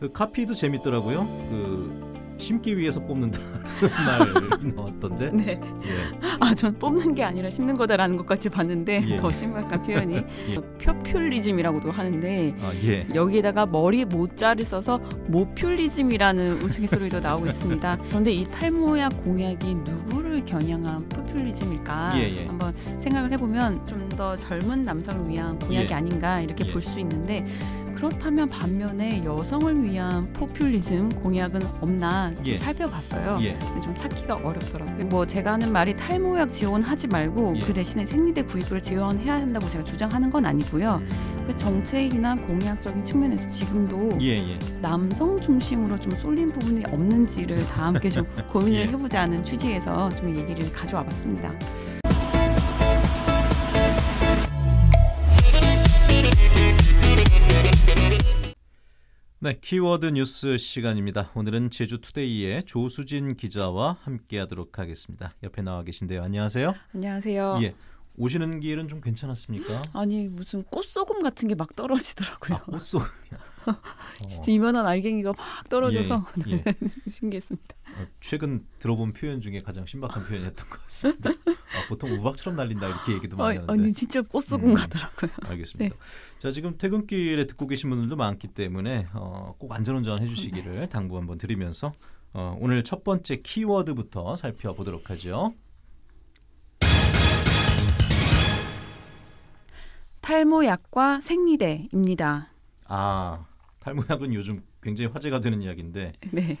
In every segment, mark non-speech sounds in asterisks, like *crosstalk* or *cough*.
그 카피도 재밌더라고요. 그 심기 위해서 뽑는다 *laughs* 말이 나왔던데. 네. 예. 아전 뽑는 게 아니라 심는 거다라는 것까지 봤는데 예. 더 심각한 표현이 *laughs* 예. 표퓰리즘이라고도 하는데 아, 예. 여기에다가 머리 모자를 써서 모퓰리즘이라는 우스갯소리도 나오고 있습니다. 그런데 이 탈모약 공약이 누구를 겨냥한 포퓰리즘일까 예, 예. 한번 생각을 해보면 좀 더 젊은 남성을 위한 공약이 예. 아닌가 이렇게 볼 수 있는데 그렇다면 반면에 여성을 위한 포퓰리즘 공약은 없나 예. 살펴봤어요. 예. 근데 좀 찾기가 어렵더라고요. 뭐 제가 하는 말이 탈모약 지원하지 말고 예. 그 대신에 생리대 구입을 지원해야 한다고 제가 주장하는 건 아니고요. 음. 그 정책이나 공약적인 측면에서 지금도 예, 예. 남성 중심으로 좀 쏠린 부분이 없는지를 다 함께 좀 *laughs* 고민을 예. 해보자는 취지에서 좀 얘기를 가져와봤습니다. 네, 키워드 뉴스 시간입니다. 오늘은 제주투데이의 조수진 기자와 함께하도록 하겠습니다. 옆에 나와 계신데요. 안녕하세요. 안녕하세요. 예. 오시는 길은 좀 괜찮았습니까? 아니 무슨 꽃소금 같은 게 막 떨어지더라고요. 아, 꽃소금. 이 *laughs* 진짜 이만한 알갱이가 막 떨어져서 예, 예. *laughs* 신기했습니다. 어, 최근 들어본 표현 중에 가장 신박한 표현이었던 것 같습니다. *laughs* 아, 보통 우박처럼 날린다 이렇게 얘기도 많이 어, 하는데. 아니 진짜 꽃수금 음, 같더라고요. *laughs* 알겠습니다. 네. 자 지금 퇴근길에 듣고 계신 분들도 많기 때문에 어, 꼭 안전운전 해주시기를 네. 당부 한번 드리면서 어, 오늘 첫 번째 키워드부터 살펴보도록 하죠. 탈모약과 생리대입니다. 아 탈모약은 요즘 굉장히 화제가 되는 이야기인데. 네.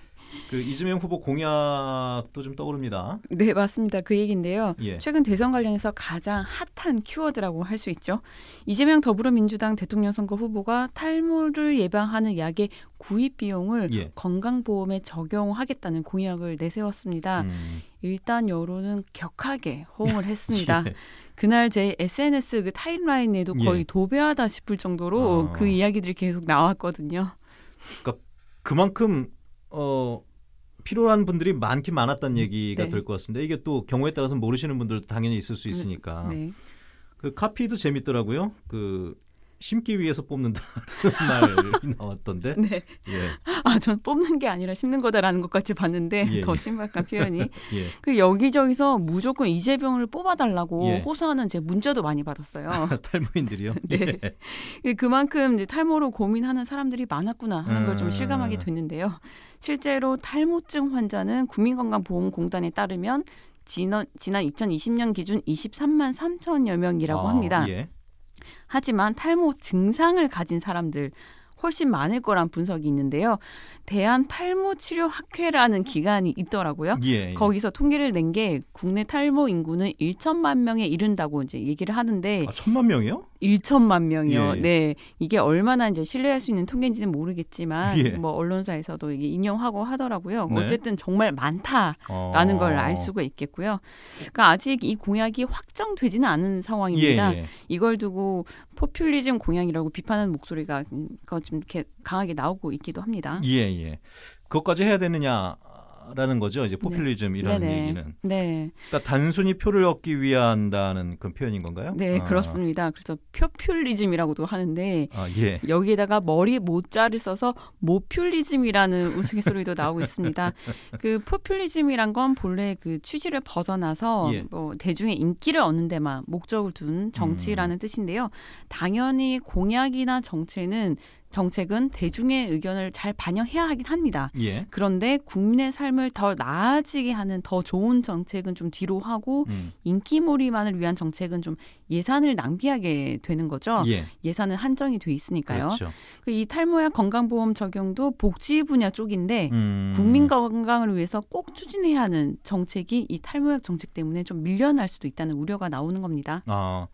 그 이재명 후보 공약도 좀 떠오릅니다. 네, 맞습니다. 그 얘기인데요. 예. 최근 대선 관련해서 가장 핫한 키워드라고 할 수 있죠. 이재명 더불어민주당 대통령 선거 후보가 탈모를 예방하는 약의 구입 비용을 예. 건강보험에 적용하겠다는 공약을 내세웠습니다. 음. 일단 여론은 격하게 호응을 *laughs* 했습니다. 예. 그날 제 SNS 그 타임라인에도 예. 거의 예. 도배하다 싶을 정도로 아. 그 이야기들이 계속 나왔거든요. 그러니까 그만큼 어 필요한 분들이 많긴 많았다는 음, 얘기가 네. 될것 같습니다. 이게 또 경우에 따라서 모르시는 분들도 당연히 있을 수 음, 있으니까. 네. 그 카피도 재밌더라고요. 그 심기 위해서 뽑는다는 *laughs* 말이 나왔던데. 네. 예. 아, 전 뽑는 게 아니라 심는 거다라는 것까지 봤는데 예, 더 예. 심각한 표현이. *laughs* 예. 그 여기저기서 무조건 이재병을 뽑아달라고 예. 호소하는 제 문자도 많이 받았어요. *laughs* 탈모인들이요. 네. 예. 예, 그만큼 탈모로 고민하는 사람들이 많았구나 하는 걸좀 아. 실감하게 됐는데요. 실제로 탈모증 환자는 국민건강보험공단에 따르면 지난, 지난 2020년 기준 23만 3천여 명이라고 아, 합니다. 예. 하지만 탈모 증상을 가진 사람들 훨씬 많을 거란 분석이 있는데요. 대한 탈모 치료 학회라는 기관이 있더라고요. 예, 예. 거기서 통계를 낸 게 국내 탈모 인구는 1천만 명에 이른다고 이제 얘기를 하는데 아, 천만 명이요? 1천만 명이요. 예, 예. 네. 이게 얼마나 이제 신뢰할 수 있는 통계인지는 모르겠지만 예. 뭐 언론사에서도 이게 인용하고 하더라고요. 네. 어쨌든 정말 많다라는 어... 걸알 수가 있겠고요. 그러니까 아직 이 공약이 확정되지는 않은 상황입니다. 예, 예. 이걸 두고 포퓰리즘 공약이라고 비판하는 목소리가 좀 이렇게 강하게 나오고 있기도 합니다. 예, 예. 그것까지 해야 되느냐 라는 거죠. 이제 네. 포퓰리즘이라는 네. 얘기는. 네. 그러니까 단순히 표를 얻기 위한다는 그런 표현인 건가요? 네, 아. 그렇습니다. 그래서 표퓰리즘이라고도 하는데 아, 예. 여기에다가 머리 모자를 써서 모퓰리즘이라는 *laughs* 우스갯소리도 나오고 있습니다. 그 포퓰리즘이란 건 본래 그 취지를 벗어나서 예. 뭐 대중의 인기를 얻는 데만 목적을 둔 정치라는 음. 뜻인데요. 당연히 공약이나 정치는 정책은 대중의 의견을 잘 반영해야 하긴 합니다. 예. 그런데 국민의 삶을 더 나아지게 하는 더 좋은 정책은 좀 뒤로 하고 음. 인기몰이만을 위한 정책은 좀 예산을 낭비하게 되는 거죠. 예. 산은 한정이 돼 있으니까요. 그렇죠. 그 이 탈모약 건강보험 적용도 복지 분야 쪽인데 음. 국민 건강을 위해서 꼭 추진해야 하는 정책이 이 탈모약 정책 때문에 좀 밀려날 수도 있다는 우려가 나오는 겁니다. 아,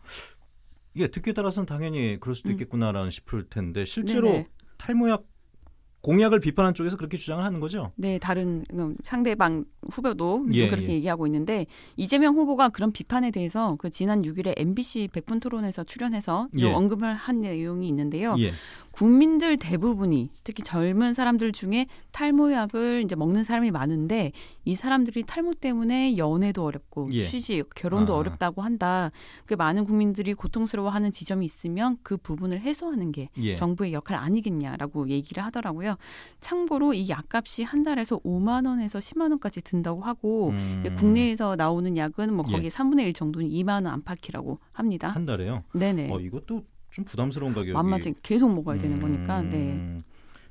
이게 예, 듣기에 따라서는 당연히 그럴 수도 음. 있겠구나라는 음. 싶을 텐데 실제로 네네. 탈모약 공약을 비판한 쪽에서 그렇게 주장을 하는 거죠? 네, 다른 음, 상대방 후보도 예, 그렇게 예. 얘기하고 있는데 이재명 후보가 그런 비판에 대해서 그 지난 6일에 MBC 백분 토론에서 출연해서 예. 언급을 한 내용이 있는데요. 예. 국민들 대부분이 특히 젊은 사람들 중에 탈모약을 이제 먹는 사람이 많은데 이 사람들이 탈모 때문에 연애도 어렵고 예. 취직, 결혼도 아. 어렵다고 한다. 그 많은 국민들이 고통스러워하는 지점이 있으면 그 부분을 해소하는 게 예. 정부의 역할 아니겠냐라고 얘기를 하더라고요. 참고로 이 약값이 한 달에서 5만 원에서 10만 원까지 든다고 하고 음. 국내에서 나오는 약은 뭐 거기 예. 3분의 1 정도는 2만 원 안팎이라고 합니다. 한 달에요? 네네. 어, 이것도 좀 부담스러운 가격이 만만치 계속 먹어야 되는 음. 거니까. 네. 음.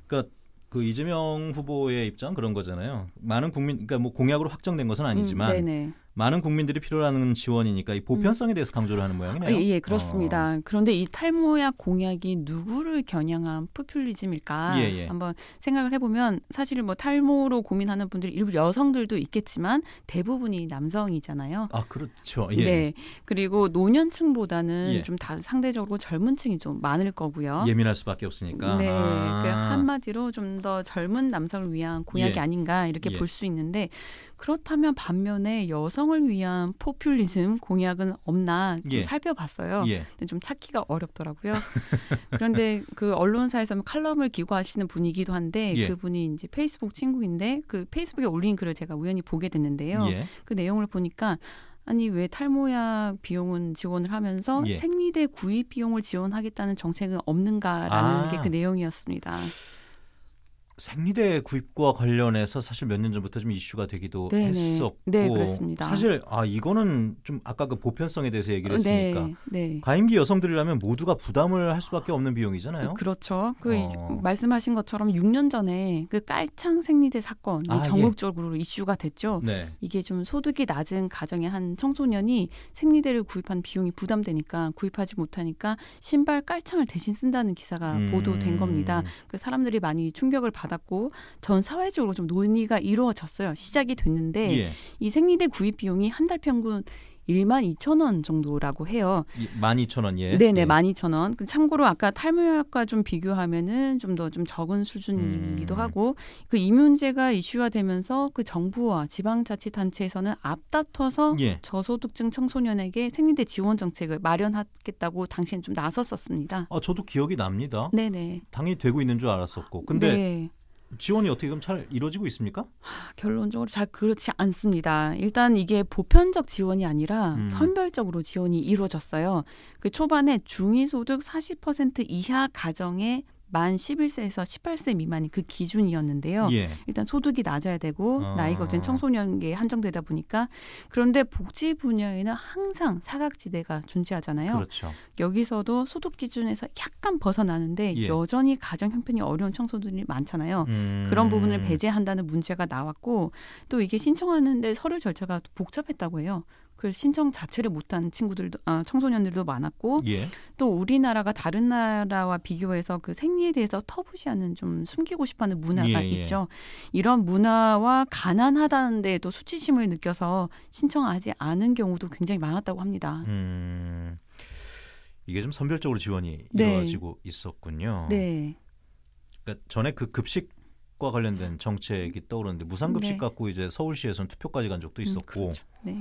그러니까 그 이재명 후보의 입장 그런 거잖아요. 많은 국민 그러니까 뭐 공약으로 확정된 것은 아니지만 음, 많은 국민들이 필요로 하는 지원이니까 이 보편성에 음. 대해서 강조를 하는 모양이네요. 아, 예, 예, 그렇습니다. 어. 그런데 이 탈모약 공약이 누구를 겨냥한 포퓰리즘일까 예, 예. 한번 생각을 해보면 사실 뭐 탈모로 고민하는 분들이 일부 여성들도 있겠지만 대부분이 남성이잖아요. 아 그렇죠. 예. 네. 그리고 노년층보다는 예. 좀 다, 상대적으로 젊은층이 좀 많을 거고요. 예민할 수밖에 없으니까. 네. 아. 그 한마디로 좀 더 젊은 남성을 위한 공약이 예. 아닌가 이렇게 볼 수 있는데 그렇다면 반면에 여성 여성을 위한 포퓰리즘 공약은 없나 좀 예. 살펴봤어요. 예. 근데 좀 찾기가 어렵더라고요. 그런데 그 언론사에서 칼럼을 기고하시는 분이기도 한데 예. 그분이 이제 페이스북 친구인데 그 페이스북에 올린 글을 제가 우연히 보게 됐는데요. 예. 그 내용을 보니까 아니 왜 탈모약 비용은 지원을 하면서 예. 생리대 구입 비용을 지원하겠다는 정책은 없는가라는 아. 게그 내용이었습니다. 생리대 구입과 관련해서 사실 몇 년 전부터 좀 이슈가 되기도 네네. 네. 했었고 네, 그렇습니다. 사실 아 이거는 좀 아까 그 보편성에 대해서 얘기를 어, 네, 했으니까 네, 네. 가임기 여성들이라면 모두가 부담을 할 수밖에 아, 없는 비용이잖아요. 그 그렇죠. 그 어. 말씀하신 것처럼 6년 전에 그 깔창 생리대 사건이 아, 예. 전국적으로 예. 이슈가 됐죠. 네. 이게 좀 소득이 낮은 가정의 한 청소년이 생리대를 구입한 비용이 부담되니까 구입하지 못하니까 신발 깔창을 대신 쓴다는 기사가 음. 보도된 겁니다. 그 사람들이 많이 충격을 받 받았고 전 사회적으로 좀 논의가 이루어졌어요. 시작이 됐는데 예. 이 생리대 구입 비용이 한 달 평균 1만 2천 원 정도라고 해요. 1만 2천 원 예. 네네 1만 예. 2천 원. 참고로 아까 탈모약과 좀 비교하면은 좀 더좀 좀 적은 수준이기도 음. 하고 그 이 문제가 이슈화되면서 그 정부와 지방자치단체에서는 앞다퉈서 예. 저소득층 청소년에게 생리대 지원 정책을 마련하겠다고 당시엔 좀 나섰었습니다. 아 저도 기억이 납니다. 네네. 당연히 되고 있는 줄 알았었고 근데 네. 지원이 어떻게 그럼 잘 이루어지고 있습니까? 결론적으로 잘 그렇지 않습니다. 일단 이게 보편적 지원이 아니라 음. 선별적으로 지원이 이루어졌어요. 그 초반에 중위소득 40% 이하 가정에 만 11세에서 18세 미만이 그 기준이었는데요. 예. 일단 소득이 낮아야 되고 어. 나이가 어쨌든 청소년기에 한정되다 보니까 그런데 복지 분야에는 항상 사각지대가 존재하잖아요. 그렇죠. 여기서도 소득 기준에서 약간 벗어나는데 예. 여전히 가정 형편이 어려운 청소년이 많잖아요. 음. 그런 부분을 배제한다는 문제가 나왔고 또 이게 신청하는데 서류 절차가 복잡했다고 해요. 그 신청 자체를 못한 친구들도 아, 청소년들도 많았고 예. 또 우리나라가 다른 나라와 비교해서 그 생리에 대해서 터부시하는 좀 숨기고 싶어하는 문화가 예, 예. 있죠. 이런 문화와 가난하다는데 도 수치심을 느껴서 신청하지 않은 경우도 굉장히 많았다고 합니다. 음, 이게 좀 선별적으로 지원이 네. 이루어지고 있었군요. 네. 그러니까 전에 그 급식 과 관련된 정책이 음. 떠오르는데 무상급식 네. 갖고 이제 서울시에서는 투표까지 간 적도 음, 있었고 음, 그렇죠. 네.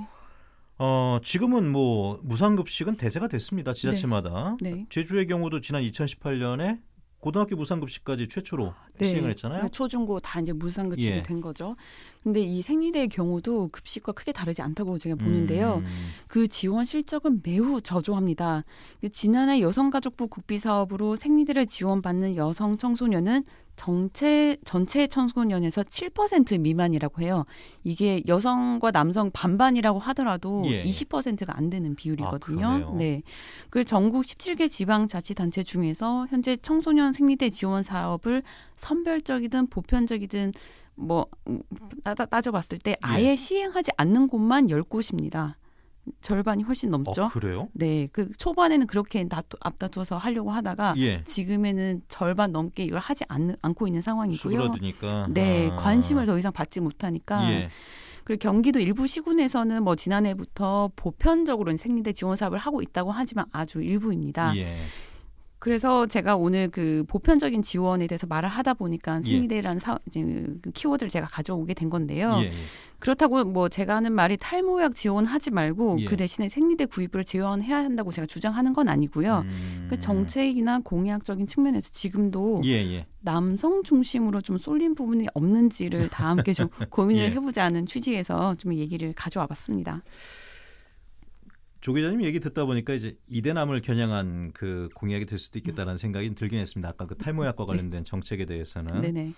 어, 지금은 뭐 무상급식은 대세가 됐습니다. 네. 지자체마다. 네. 네. 제주의 경우도 지난 2018년에 고등학교 무상급식까지 최초로 아, 네. 시행을 했잖아요. 네, 초중고 다 이제 무상급식이 예. 된 거죠. 근데 이 생리대의 경우도 급식과 크게 다르지 않다고 제가 보는데요. 음. 그 지원 실적은 매우 저조합니다. 지난해 여성가족부 국비 사업으로 생리대를 지원받는 여성 청소년은 정체 전체 청소년에서 7% 미만이라고 해요. 이게 여성과 남성 반반이라고 하더라도 예. 20%가 예. 안 되는 비율이거든요. 아, 네. 그 전국 17개 지방 자치 단체 중에서 현재 청소년 생리대 지원 사업을 선별적이든 보편적이든 뭐 음, 따, 져봤을때 예. 아예 예. 시행하지 않는 곳만 열곳입니다 절반이 훨씬 넘죠. 어, 그래요? 네, 그 초반에는 그렇게 놔두, 앞다투어서 하려고 하다가 예. 지금에는 절반 넘게 이걸 하지 않, 않고 있는 상황이고요. 수그드니까 네, 아. 관심을 더 이상 받지 못하니까. 예. 그리고 경기도 일부 시군에서는 뭐 지난해부터 보편적으로 생리대 지원 사업을 하고 있다고 하지만 아주 일부입니다. 예. 그래서 제가 오늘 그 보편적인 지원에 대해서 말을 하다 보니까 생리대라는 예. 사, 그 키워드를 제가 가져오게 된 건데요. 예, 예. 그렇다고 뭐 제가 하는 말이 탈모약 지원하지 말고 예. 그 대신에 생리대 구입을 지원해야 한다고 제가 주장하는 건 아니고요. 음. 그 정책이나 공약적인 측면에서 지금도 예예. 예. 남성 중심으로 좀 쏠린 부분이 없는지를 다 함께 좀 *laughs* 고민을 예. 해보자는 취지에서 좀 얘기를 가져와봤습니다. 조 기자님 얘기 듣다 보니까 이제 이대남을 겨냥한 그 공약이 될 수도 있겠다라는 생각이 들긴 했습니다. 아까 그 탈모약과 네. 관련된 정책에 대해서는 네네.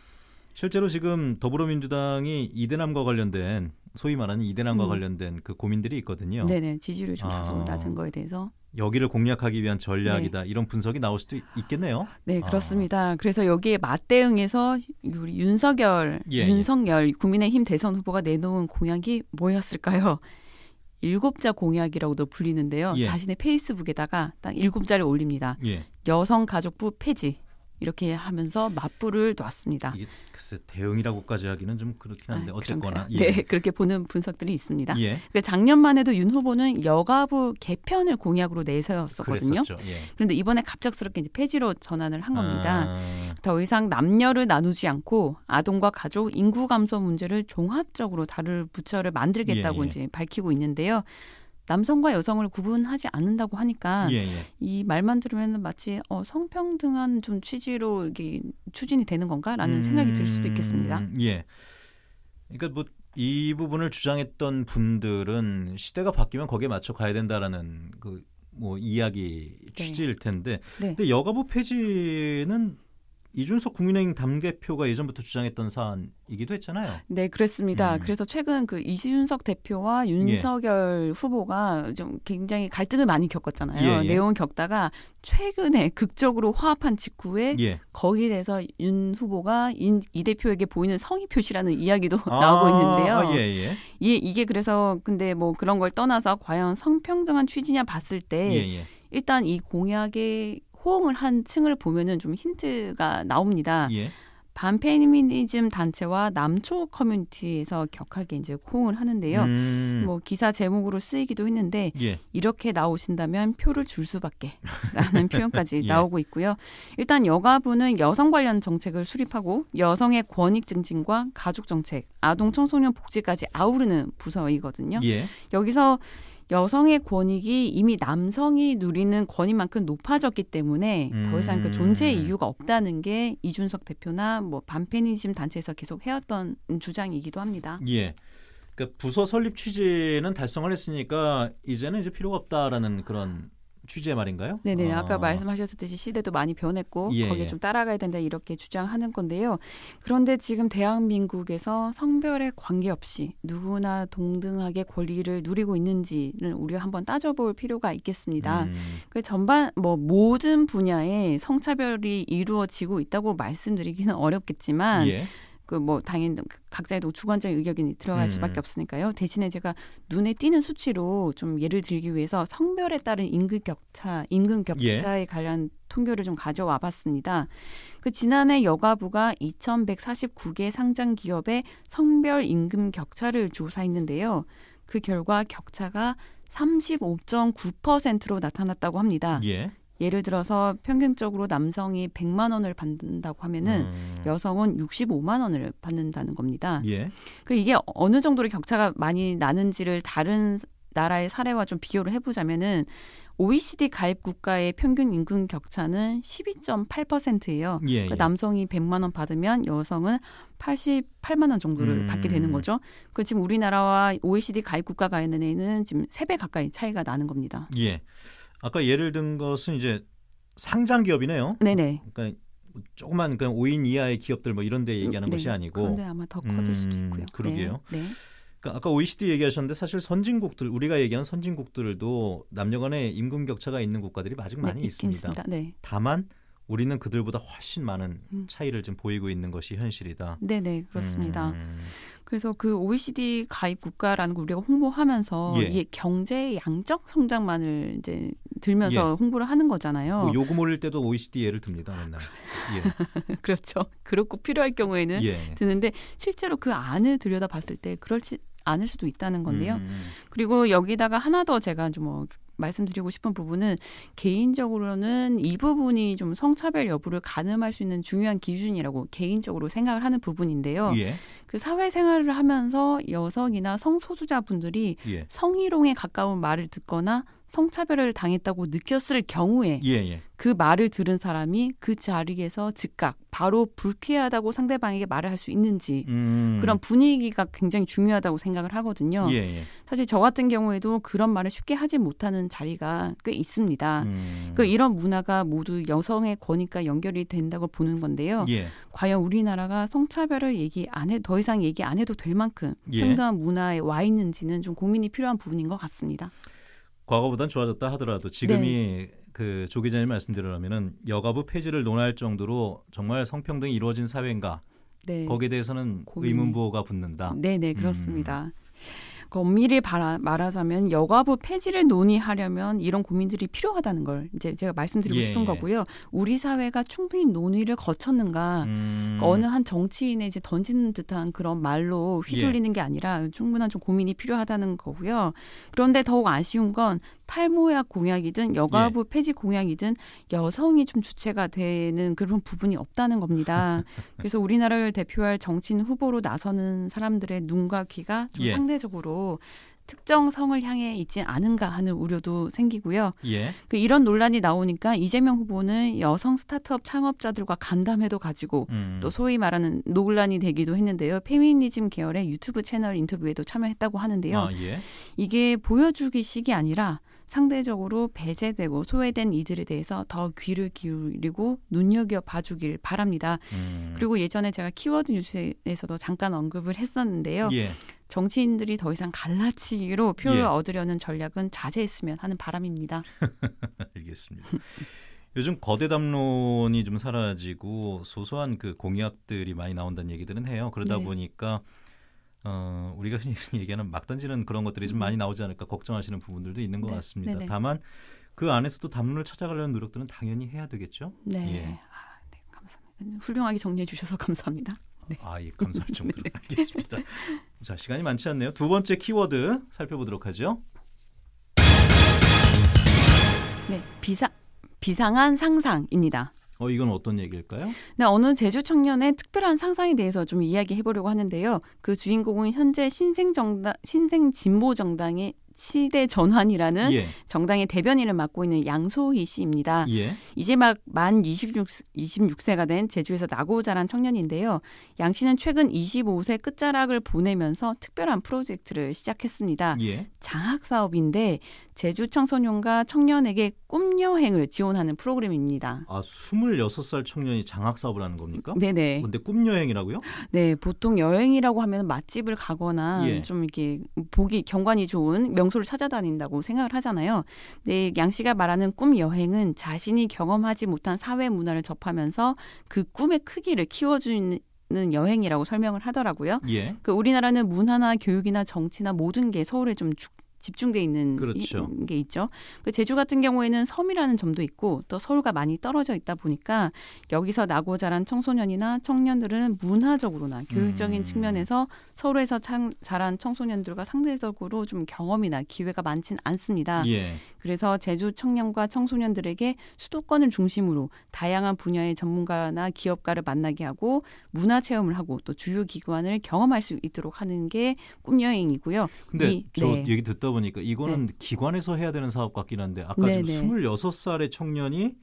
실제로 지금 더불어민주당이 이대남과 관련된 소위 말하는 이대남과 음. 관련된 그 고민들이 있거든요. 네네 지지율이 좀 다소 아. 낮은 거에 대해서 여기를 공략하기 위한 전략이다 네. 이런 분석이 나올 수도 있겠네요. 네 아. 그렇습니다. 아. 그래서 여기에 맞대응해서 우리 윤석열, 예, 예. 윤석열 예. 국민의힘 대선 후보가 내놓은 공약이 뭐였을까요? 일곱자 공약이라고도 불리는데요. 예. 자신의 페이스북에다가 딱 일곱자를 올립니다. 예. 여성가족부 폐지. 이렇게 하면서 맞불을 놨습니다. 이게 글쎄 대응이라고까지 하기는 좀 그렇긴 한데 아, 어쨌거나 예. 네 그렇게 보는 분석들이 있습니다. 예. 그러니까 작년만 해도 윤 후보는 여가부 개편을 공약으로 내세웠었거든요. 예. 그런데 이번에 갑작스럽게 이제 폐지로 전환을 한 겁니다. 아. 더 이상 남녀를 나누지 않고 아동과 가족 인구 감소 문제를 종합적으로 다룰 부처를 만들겠다고 예, 예. 이제 밝히고 있는데요. 남성과 여성을 구분하지 않는다고 하니까 예, 예. 이 말만 들으면 마치 어, 성평등한 좀 취지로 이게 추진이 되는 건가라는 음, 생각이 들 수도 있겠습니다. 음, 예. 그러니까 뭐 이 부분을 주장했던 분들은 시대가 바뀌면 거기에 맞춰 가야 된다라는 그 뭐 이야기 네. 취지일 텐데 네. 근데 여가부 폐지는 이준석 국민의힘 당대표가 예전부터 주장했던 사안이기도 했잖아요. 네, 그렇습니다. 음. 그래서 최근 그 이준석 대표와 윤석열 예. 후보가 좀 굉장히 갈등을 많이 겪었잖아요. 예, 예. 내용을 겪다가 최근에 극적으로 화합한 직후에 예. 거기에 대해서 윤 후보가 인, 이 대표에게 보이는 성의 표시라는 이야기도 아, 나오고 있는데요. 아, 예, 예. 이게 그래서 근데 뭐 그런 걸 떠나서 과연 성평등한 취지냐 봤을 때 예, 예. 일단 이 공약의 호응을 한 층을 보면은 좀 힌트가 나옵니다. 예. 반페미니즘 단체와 남초 커뮤니티에서 격하게 이제 호응을 하는데요. 음. 뭐 기사 제목으로 쓰이기도 했는데 예. 이렇게 나오신다면 표를 줄 수밖에라는 *laughs* 표현까지 예. 나오고 있고요. 일단 여가부는 여성 관련 정책을 수립하고 여성의 권익 증진과 가족 정책, 아동 청소년 복지까지 아우르는 부서이거든요. 예. 여기서 여성의 권익이 이미 남성이 누리는 권위만큼 높아졌기 때문에 음. 더 이상 그 존재 음. 이유가 없다는 게 이준석 대표나 뭐 반페니즘 단체에서 계속 해왔던 주장이기도 합니다. 예. 그까 그러니까 부서 설립 취지는 달성을 했으니까 이제는 이제 필요가 없다라는 그런 취지의 말인가요? 네네 아. 까 말씀하셨듯이 시대도 많이 변했고 예, 거기에 예. 좀 따라가야 된다 이렇게 주장하는 건데요. 그런데 지금 대한민국에서 성별에 관계없이 누구나 동등하게 권리를 누리고 있는지는 우리가 한번 따져볼 필요가 있겠습니다. 음. 그 전반 뭐 모든 분야에 성차별이 이루어지고 있다고 말씀드리기는 어렵겠지만. 예. 그뭐 당연히 각자의 또 주관적인 의견이 들어갈 음. 수밖에 없으니까요. 대신에 제가 눈에 띄는 수치로 좀 예를 들기 위해서 성별에 따른 임금 격차, 임금 격차에 예. 관련 통계를 좀 가져와 봤습니다. 그 지난해 여가부가 2,149개 상장 기업의 성별 임금 격차를 조사했는데요. 그 결과 격차가 35.9%로 나타났다고 합니다. 예. 예를 들어서 평균적으로 남성이 100만 원을 받는다고 하면은 음. 여성은 65만 원을 받는다는 겁니다. 예. 그리고 이게 어느 정도로 격차가 많이 나는지를 다른 나라의 사례와 좀 비교를 해보자면은 OECD 가입 국가의 평균 임금 격차는 12.8%예요. 예, 예. 그러니까 남성이 100만 원 받으면 여성은 88만 원 정도를 음. 받게 되는 거죠. 그 지금 우리나라와 OECD 가입 국가 가에는 지금 3배 가까이 차이가 나는 겁니다. 예. 아까 예를 든 것은 이제 상장 기업이네요. 네네. 그러니까 조그만 그냥 5인 이하의 기업들 뭐 이런 데 얘기하는 네. 것이 아니고 그런데 아마 더 커질 음, 수도 있고요. 그러게요. 네. 네. 그까 그러니까 아까 OECD 얘기하셨는데 사실 선진국들 우리가 얘기하는 선진국들도 남녀간의 임금 격차가 있는 국가들이 아직 많이 네, 있습니다. 있습니다. 네. 다만 우리는 그들보다 훨씬 많은 음. 차이를 지 보이고 있는 것이 현실이다. 네네 그렇습니다. 음. 그래서 그 OECD 가입 국가라는 걸 우리가 홍보하면서 예. 이게 경제 양적 성장만을 이제 들면서 예. 홍보를 하는 거잖아요. 뭐 요금 올릴 때도 OECD 예를 듭니다 맨날. 예. *laughs* 그렇죠. 그렇고 필요할 경우에는 예. 드는데 실제로 그 안을 들여다 봤을 때 그럴지 않을 수도 있다는 건데요. 음, 음. 그리고 여기다가 하나 더 제가 좀뭐 말씀드리고 싶은 부분은 개인적으로는 이 부분이 좀 성차별 여부를 가늠할 수 있는 중요한 기준이라고 개인적으로 생각을 하는 부분인데요. 예. 그 사회생활을 하면서 여성이나 성소수자분들이 예. 성희롱에 가까운 말을 듣거나 성차별을 당했다고 느꼈을 경우에 예, 예. 그 말을 들은 사람이 그 자리에서 즉각 바로 불쾌하다고 상대방에게 말을 할 수 있는지 음. 그런 분위기가 굉장히 중요하다고 생각을 하거든요. 예, 예, 사실 저 같은 경우에도 그런 말을 쉽게 하지 못하는 자리가 꽤 있습니다. 음. 그 이런 문화가 모두 여성의 권익과 연결이 된다고 보는 건데요. 예. 과연 우리나라가 성차별을 얘기 안해더 이상 얘기 안 해도 될 만큼 평등한 예. 문화에 와 있는지는 좀 고민이 필요한 부분인 것 같습니다. 과거보단 좋아졌다 하더라도 지금이 네. 그조 기자님 말씀대로라면은 여가부 폐지를 논할 정도로 정말 성평등이 이루어진 사회인가? 네. 거기에 대해서는 고민. 의문부호가 붙는다. 네, 네, 그렇습니다. 음. 엄밀히 바라, 말하자면 여가부 폐지를 논의하려면 이런 고민들이 필요하다는 걸 이제 제가 말씀드리고 예. 싶은 예. 거고요. 우리 사회가 충분히 논의를 거쳤는가 음. 어느 한 정치인의 이제 던지는 듯한 그런 말로 휘둘리는 예. 게 아니라 충분한 좀 고민이 필요하다는 거고요. 그런데 더욱 아쉬운 건 탈모약 공약이든 여가부 예. 폐지 공약이든 여성이 좀 주체가 되는 그런 부분이 없다는 겁니다. *laughs* 그래서 우리나라를 대표할 정치인 후보로 나서는 사람들의 눈과 귀가 좀 예. 상대적으로 특정 성을 향해 있지 않은가 하는 우려도 생기고요. 예. 그 이런 논란이 나오니까 이재명 후보는 여성 스타트업 창업자들과 간담회도 가지고 음. 또 소위 말하는 논란이 되기도 했는데요. 페미니즘 계열의 유튜브 채널 인터뷰에도 참여했다고 하는데요. 아, 예. 이게 보여주기식이 아니라 상대적으로 배제되고 소외된 이들에 대해서 더 귀를 기울이고 눈여겨 봐주길 바랍니다. 음. 그리고 예전에 제가 키워드 뉴스에서도 잠깐 언급을 했었는데요. 예. 정치인들이 더 이상 갈라치기로 표를 예. 얻으려는 전략은 자제했으면 하는 바람입니다. *laughs* 알겠습니다. 요즘 거대 담론이 좀 사라지고 소소한 그 공약들이 많이 나온다는 얘기들은 해요. 그러다 네. 보니까 어, 우리가 흔히 *laughs* 얘기하는 막 던지는 그런 것들이 좀 음. 많이 나오지 않을까 걱정하시는 부분들도 있는 것 네. 같습니다. 네네. 다만 그 안에서도 담론을 찾아가려는 노력들은 당연히 해야 되겠죠. 네. 예. 아, 네 감사합니다. 훌륭하게 정리해 주셔서 감사합니다. 네. *laughs* 아, 예, 감사할 네. 정도로 *laughs* 네. 알겠습니다. 자, 시간이 많지 않네요. 두 번째 키워드 살펴보도록 하죠. 네, 비상 비상한 상상입니다. 어 이건 어떤 얘기일까요? 네, 어느 제주 청년의 특별한 상상에 대해서 좀 이야기해 보려고 하는데요. 그 주인공은 현재 신생 정당 신생 진보 정당의 시대 전환이라는 예. 정당의 대변인을 맡고 있는 양소희 씨입니다. 예. 이제 막만 26, 26세가 된 제주에서 나고 자란 청년인데요. 양 씨는 최근 25세 끝자락을 보내면서 특별한 프로젝트를 시작했습니다. 예. 장학 사업인데 제주 청소년과 청년에게 꿈 여행을 지원하는 프로그램입니다. 아, 26살 청년이 장학 사업을 하는 겁니까? 네네. 근데 꿈 여행이라고요? 네, 보통 여행이라고 하면 맛집을 가거나 예. 좀 이렇게 보기 경관이 좋은 명소를 찾아다닌다고 생각을 하잖아요. 근양 씨가 말하는 꿈 여행은 자신이 경험하지 못한 사회 문화를 접하면서 그 꿈의 크기를 키워주는 는 여행이라고 설명을 하더라고요. 예. 그 우리나라는 문화나 교육이나 정치나 모든 게 서울에 좀 집중돼 있는 그렇죠. 이, 게 있죠. 그 제주 같은 경우에는 섬이라는 점도 있고 또 서울과 많이 떨어져 있다 보니까 여기서 나고 자란 청소년이나 청년들은 문화적으로나 교육적인 음. 측면에서 서울에서 창, 자란 청소년들과 상대적으로 좀 경험이나 기회가 많진 않습니다. 예. 그래서 제주 청년과 청소년들에게 수도권을 중심으로 다양한 분야의 전문가나 기업가를 만나게 하고 문화 체험을 하고 또 주요 기관을 경험할 수 있도록 하는 게꿈 여행이고요. 근데 이, 저 네. 얘기 듣다 보니까 이거는 네. 기관에서 해야 되는 사업 같긴 한데 아까 네 지금 26살의 청년이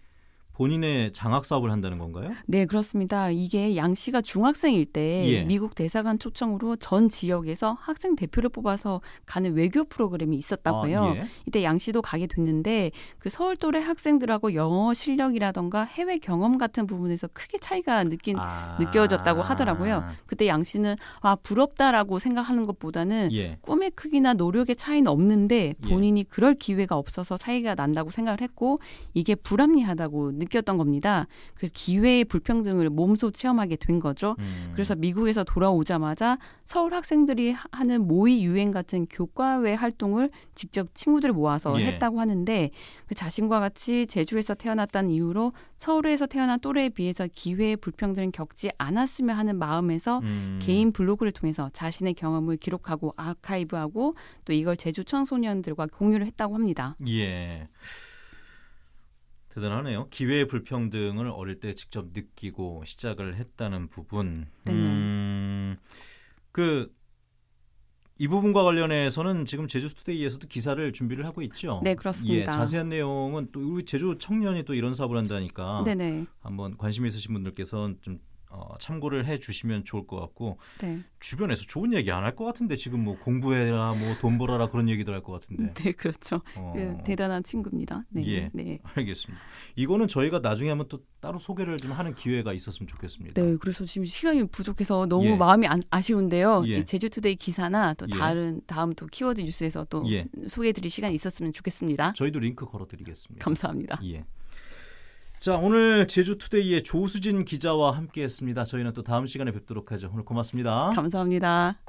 본인의 장학 사업을 한다는 건가요? 네, 그렇습니다. 이게 양 씨가 중학생일 때 예. 미국 대사관 초청으로 전 지역에서 학생 대표를 뽑아서 가는 외교 프로그램이 있었다고요. 아, 예. 이때 양 씨도 가게 됐는데 그 서울 또래 학생들하고 영어 실력이라던가 해외 경험 같은 부분에서 크게 차이가 느낀 아. 느껴졌다고 하더라고요. 그때 양 씨는 아 부럽다라고 생각하는 것보다는 예. 꿈의 크기나 노력의 차이는 없는데 예. 본인이 그럴 기회가 없어서 차이가 난다고 생각을 했고 이게 불합리하다고 느꼈던 겁니다. 그래서 기회의 불평등을 몸소 체험하게 된 거죠. 음. 그래서 미국에서 돌아오자마자 서울 학생들이 하는 모의 유행 같은 교과외 활동을 직접 친구들을 모아서 예. 했다고 하는데 그 자신과 같이 제주에서 태어났다는 이유로 서울에서 태어난 또래에 비해서 기회의 불평등을 겪지 않았으면 하는 마음에서 음. 개인 블로그를 통해서 자신의 경험을 기록하고 아카이브하고 또 이걸 제주 청소년들과 공유를 했다고 합니다. 예. 대단하네요. 기회의 불평등을 어릴 때 직접 느끼고 시작을 했다는 부분. 네. 음, 그, 이 부분과 관련해서는 지금 제주스투데이에서도 기사를 준비를 하고 있죠. 네, 그렇습니다. 예, 자세한 내용은 또 우리 제주 청년이 또 이런 사업을 한다니까 네네. 한번 관심 있으신 분들께서는 좀 어, 참고를 해 주시면 좋을 것 같고 네. 주변에서 좋은 얘기 안 할 것 같은데 지금 뭐 공부해라 뭐 돈 벌어라 그런 얘기도할 것 같은데 네 그렇죠 어. 네, 대단한 친구입니다 네, 예, 네 알겠습니다 이거는 저희가 나중에 한번 또 따로 소개를 좀 하는 기회가 있었으면 좋겠습니다 네 그래서 지금 시간이 부족해서 너무 예. 마음이 안, 아쉬운데요 예. 제주투데이 기사나 또 예. 다른 다음 또 키워드 뉴스에서 또 예. 소개해드릴 시간이 있었으면 좋겠습니다 저희도 링크 걸어드리겠습니다 감사합니다 예. 자, 오늘 제주투데이의 조수진 기자와 함께했습니다. 저희는 또 다음 시간에 뵙도록 하죠. 오늘 고맙습니다. 감사합니다.